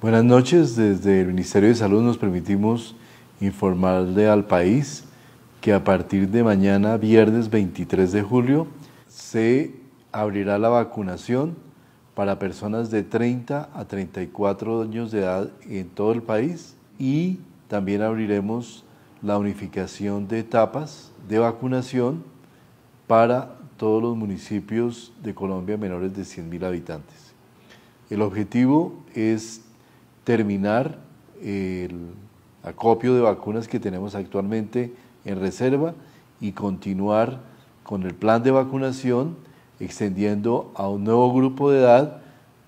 Buenas noches. Desde el Ministerio de Salud nos permitimos informarle al país que a partir de mañana, viernes 23 de julio, se abrirá la vacunación para personas de 30 a 34 años de edad en todo el país y también abriremos la unificación de etapas de vacunación para todos los municipios de Colombia menores de 100.000 habitantes. El objetivo es terminar el acopio de vacunas que tenemos actualmente en reserva y continuar con el plan de vacunación extendiendo a un nuevo grupo de edad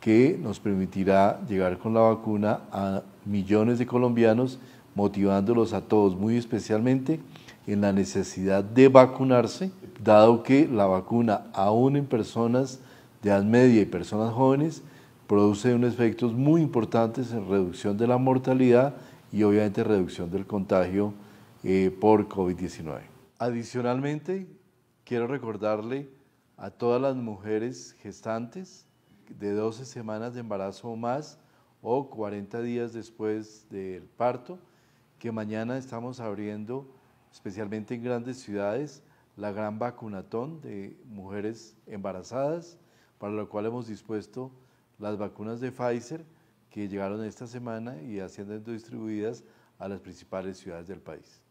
que nos permitirá llegar con la vacuna a millones de colombianos, motivándolos a todos, muy especialmente en la necesidad de vacunarse, dado que la vacuna, aún en personas de edad media y personas jóvenes, produce unos efectos muy importantes en reducción de la mortalidad y obviamente reducción del contagio eh, por COVID-19. Adicionalmente, quiero recordarle a todas las mujeres gestantes de 12 semanas de embarazo o más o 40 días después del parto, que mañana estamos abriendo, especialmente en grandes ciudades, la gran vacunatón de mujeres embarazadas, para lo cual hemos dispuesto las vacunas de Pfizer que llegaron esta semana y haciendo siendo distribuidas a las principales ciudades del país.